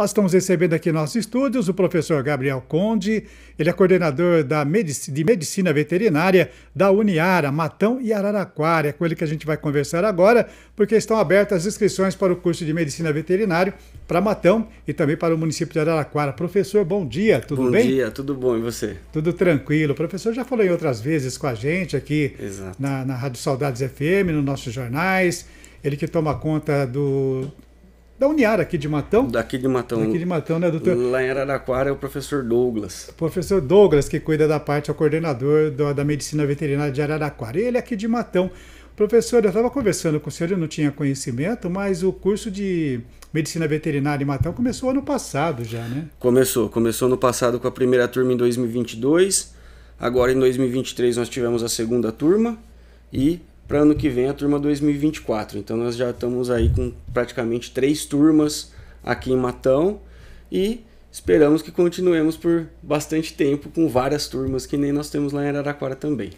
Nós estamos recebendo aqui em nossos estúdios o professor Gabriel Conde, ele é coordenador da de Medicina Veterinária da Uniara, Matão e Araraquara. É com ele que a gente vai conversar agora, porque estão abertas as inscrições para o curso de Medicina Veterinária para Matão e também para o município de Araraquara. Professor, bom dia, tudo bom bem? Bom dia, tudo bom e você? Tudo tranquilo. O professor já falou em outras vezes com a gente aqui na, na Rádio Saudades FM, nos nossos jornais. Ele que toma conta do da Uniara aqui de Matão. Daqui de Matão. Daqui de Matão, né, doutor? Lá em Araraquara é o professor Douglas. O professor Douglas, que cuida da parte, é o coordenador do, da medicina veterinária de Araraquara. Ele é aqui de Matão. Professor, eu estava conversando com o senhor, eu não tinha conhecimento, mas o curso de medicina veterinária em Matão começou ano passado já, né? Começou, começou no passado com a primeira turma em 2022. Agora em 2023 nós tivemos a segunda turma e para ano que vem a turma 2024. Então nós já estamos aí com praticamente três turmas aqui em Matão e esperamos que continuemos por bastante tempo com várias turmas que nem nós temos lá em Araraquara também.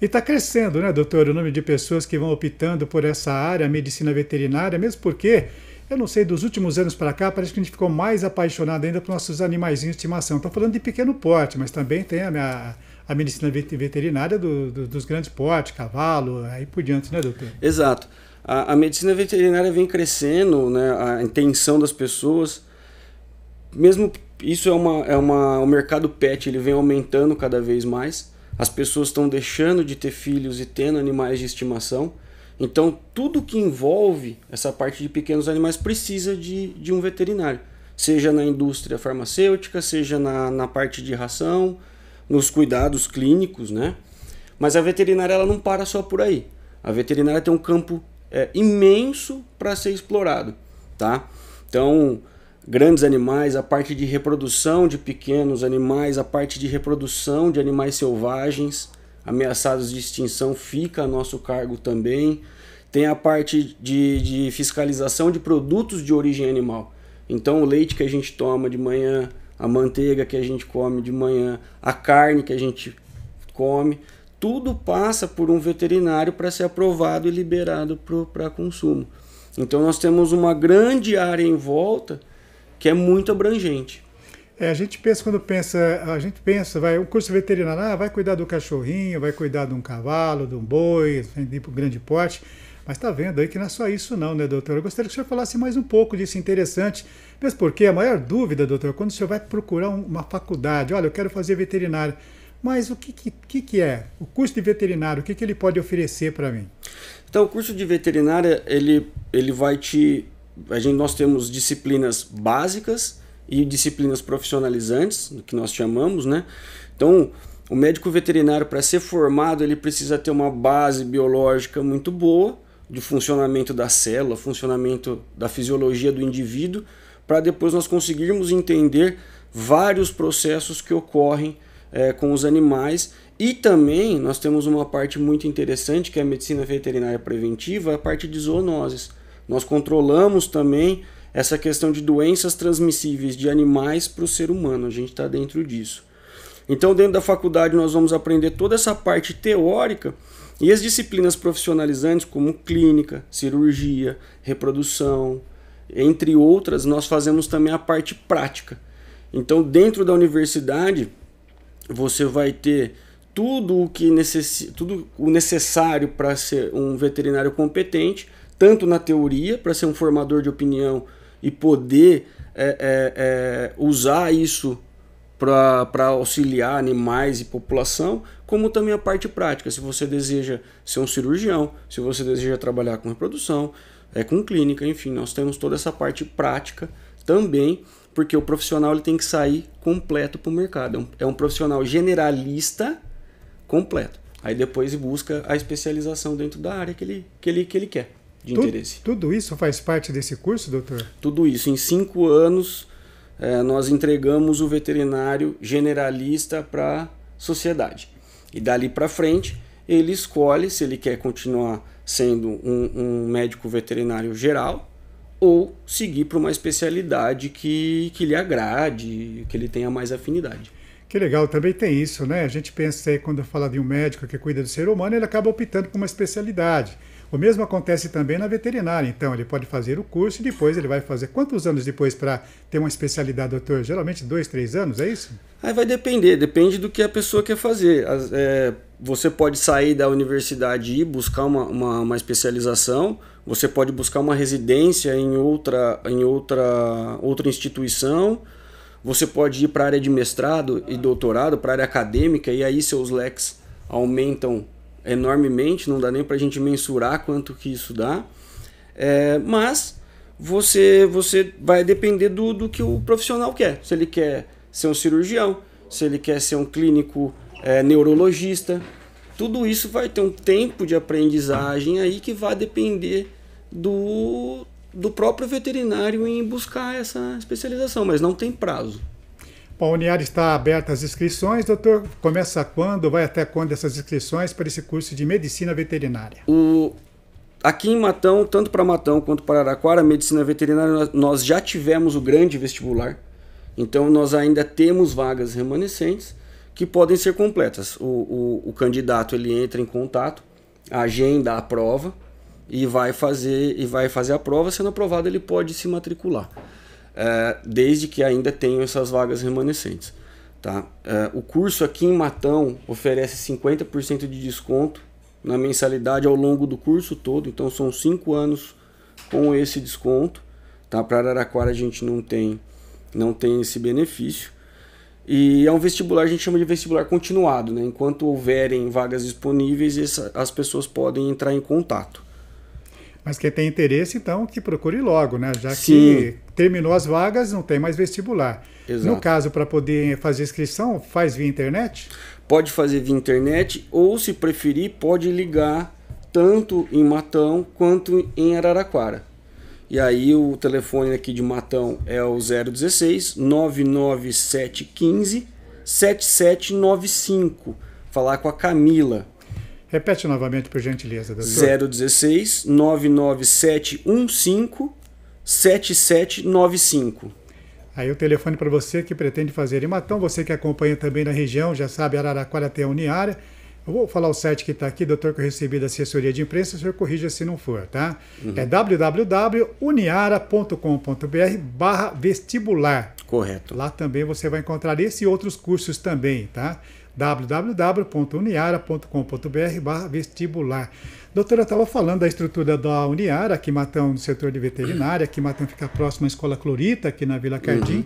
E está crescendo, né, doutor, o número de pessoas que vão optando por essa área, medicina veterinária, mesmo porque, eu não sei, dos últimos anos para cá, parece que a gente ficou mais apaixonado ainda por nossos animais de estimação. Estou falando de pequeno porte, mas também tem a minha a medicina veterinária do, do, dos grandes portes, cavalo, aí por diante, né, doutor? Exato. A, a medicina veterinária vem crescendo, né, a intenção das pessoas, mesmo isso é uma, é uma o mercado pet ele vem aumentando cada vez mais. As pessoas estão deixando de ter filhos e tendo animais de estimação. Então, tudo que envolve essa parte de pequenos animais precisa de, de um veterinário, seja na indústria farmacêutica, seja na, na parte de ração, nos cuidados clínicos, né? Mas a veterinária ela não para só por aí. A veterinária tem um campo é, imenso para ser explorado, tá? Então, grandes animais, a parte de reprodução de pequenos animais, a parte de reprodução de animais selvagens ameaçados de extinção fica a nosso cargo também. Tem a parte de, de fiscalização de produtos de origem animal. Então, o leite que a gente toma de manhã, a manteiga que a gente come de manhã, a carne que a gente come, tudo passa por um veterinário para ser aprovado e liberado para consumo. Então nós temos uma grande área em volta que é muito abrangente. É, a gente pensa quando pensa, a gente pensa, vai, o curso veterinário, ah, vai cuidar do cachorrinho, vai cuidar de um cavalo, de um boi, de um grande porte. Mas está vendo aí que não é só isso não, né, doutor? Eu gostaria que o senhor falasse mais um pouco disso interessante, mesmo porque a maior dúvida, doutor, é quando o senhor vai procurar uma faculdade, olha, eu quero fazer veterinário, mas o que, que, que é? O curso de veterinário, o que, que ele pode oferecer para mim? Então, o curso de veterinária, ele, ele vai te... A gente, nós temos disciplinas básicas e disciplinas profissionalizantes, que nós chamamos, né? Então, o médico veterinário, para ser formado, ele precisa ter uma base biológica muito boa, de funcionamento da célula, funcionamento da fisiologia do indivíduo, para depois nós conseguirmos entender vários processos que ocorrem é, com os animais. E também nós temos uma parte muito interessante que é a medicina veterinária preventiva, a parte de zoonoses. Nós controlamos também essa questão de doenças transmissíveis de animais para o ser humano, a gente está dentro disso. Então, dentro da faculdade, nós vamos aprender toda essa parte teórica e as disciplinas profissionalizantes, como clínica, cirurgia, reprodução, entre outras, nós fazemos também a parte prática. Então, dentro da universidade, você vai ter tudo o que necess... tudo o necessário para ser um veterinário competente, tanto na teoria, para ser um formador de opinião e poder é, é, é, usar isso para auxiliar animais e população, como também a parte prática. Se você deseja ser um cirurgião, se você deseja trabalhar com reprodução, é, com clínica, enfim, nós temos toda essa parte prática também, porque o profissional ele tem que sair completo para o mercado. É um, é um profissional generalista completo. Aí depois busca a especialização dentro da área que ele, que ele, que ele quer de tudo, interesse. Tudo isso faz parte desse curso, doutor? Tudo isso. Em cinco anos é, nós entregamos o veterinário generalista para a sociedade. E dali para frente, ele escolhe se ele quer continuar sendo um, um médico veterinário geral ou seguir para uma especialidade que, que lhe agrade, que ele tenha mais afinidade. Que legal, também tem isso, né? A gente pensa aí quando fala de um médico que cuida do ser humano, ele acaba optando por uma especialidade. O mesmo acontece também na veterinária, então ele pode fazer o curso e depois ele vai fazer quantos anos depois para ter uma especialidade, doutor? Geralmente dois, três anos, é isso? Aí vai depender, depende do que a pessoa quer fazer. é, você pode sair da universidade e buscar uma, uma, uma, especialização, você pode buscar uma residência em outra, em outra, outra instituição, você pode ir para a área de mestrado e doutorado, para a área acadêmica, e aí seus leques aumentam enormemente, não dá nem para a gente mensurar quanto que isso dá, é, mas você, você vai depender do, do que o profissional quer. Se ele quer ser um cirurgião, se ele quer ser um clínico é, neurologista, tudo isso vai ter um tempo de aprendizagem aí que vai depender do, do próprio veterinário em buscar essa especialização, mas não tem prazo. Bom, a está aberta às inscrições, doutor. Começa quando? Vai até quando essas inscrições para esse curso de medicina veterinária? O... Aqui em Matão, tanto para Matão quanto para a medicina veterinária, nós já tivemos o grande vestibular. Então nós ainda temos vagas remanescentes que podem ser completas. O, o, o candidato ele entra em contato, agenda a prova e vai fazer e vai fazer a prova. Sendo aprovado, ele pode se matricular é, desde que ainda tenham essas vagas remanescentes. Tá? É, o curso aqui em Matão oferece 50% de desconto na mensalidade ao longo do curso todo, então são 5 anos com esse desconto. Tá? Para Araraquara a gente não tem, não tem esse benefício. E é um vestibular, a gente chama de vestibular continuado, né? Enquanto houverem vagas disponíveis, as pessoas podem entrar em contato. Mas quem tem interesse, então, que procure logo, né? Já Sim. que terminou as vagas, não tem mais vestibular. Exato. No caso, para poder fazer inscrição, faz via internet? Pode fazer via internet ou, se preferir, pode ligar tanto em Matão quanto em Araraquara. E aí o telefone aqui de Matão é o 016 99715 7795. Falar com a Camila. Repete novamente, por gentileza, doutor. 016 99715 7795. Aí o telefone para você que pretende fazer Matão, você que acompanha também na região, já sabe, Araraquara tem a Uniara. Eu vou falar o site que está aqui, doutor, que eu recebi da assessoria de imprensa, o senhor corrija se não for, tá? Uhum. É www.uniara.com.br barra vestibular. Correto. Lá também você vai encontrar esse e outros cursos também, tá? www.uniara.com.br vestibular. doutora estava falando da estrutura da Uniara, aqui em Matão, no setor de veterinária, aqui em Matão fica próximo à Escola Clorita, aqui na Vila Cardim. Uhum.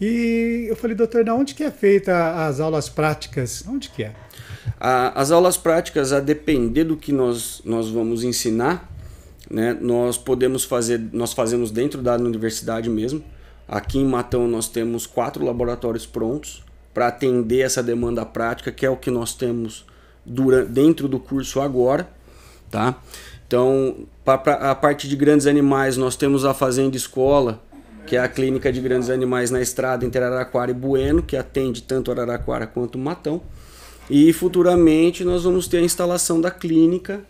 E eu falei, doutor, na onde que é feita as aulas práticas? Onde que é? A, as aulas práticas, a depender do que nós, nós vamos ensinar, né, nós podemos fazer, nós fazemos dentro da universidade mesmo. Aqui em Matão nós temos quatro laboratórios prontos, para atender essa demanda prática, que é o que nós temos durante, dentro do curso agora, tá? Então, para a parte de grandes animais, nós temos a Fazenda Escola, que é a clínica de grandes animais na estrada entre Araraquara e Bueno, que atende tanto Araraquara quanto Matão. E futuramente nós vamos ter a instalação da clínica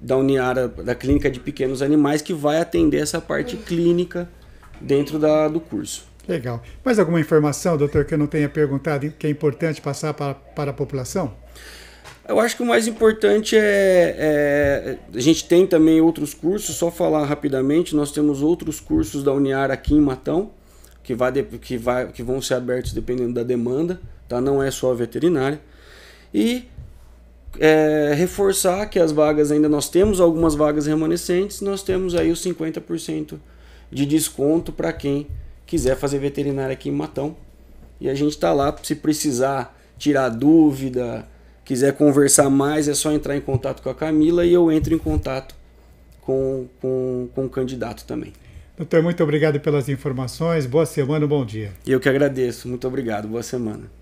da Uniara, da clínica de pequenos animais, que vai atender essa parte clínica dentro da, do curso. Legal. Mais alguma informação, doutor, que eu não tenha perguntado que é importante passar para, para a população? Eu acho que o mais importante é, é, A gente tem também outros cursos, só falar rapidamente, nós temos outros cursos da Uniar aqui em Matão, que, vai, que, vai, que vão ser abertos dependendo da demanda, tá? não é só a veterinária. E é, reforçar que as vagas ainda nós temos algumas vagas remanescentes, nós temos aí os 50% de desconto para quem quiser fazer veterinária aqui em Matão. E a gente está lá, se precisar tirar dúvida, quiser conversar mais, é só entrar em contato com a Camila e eu entro em contato com, com, com o candidato também. Doutor, muito obrigado pelas informações. Boa semana, bom dia. Eu que agradeço. Muito obrigado. Boa semana.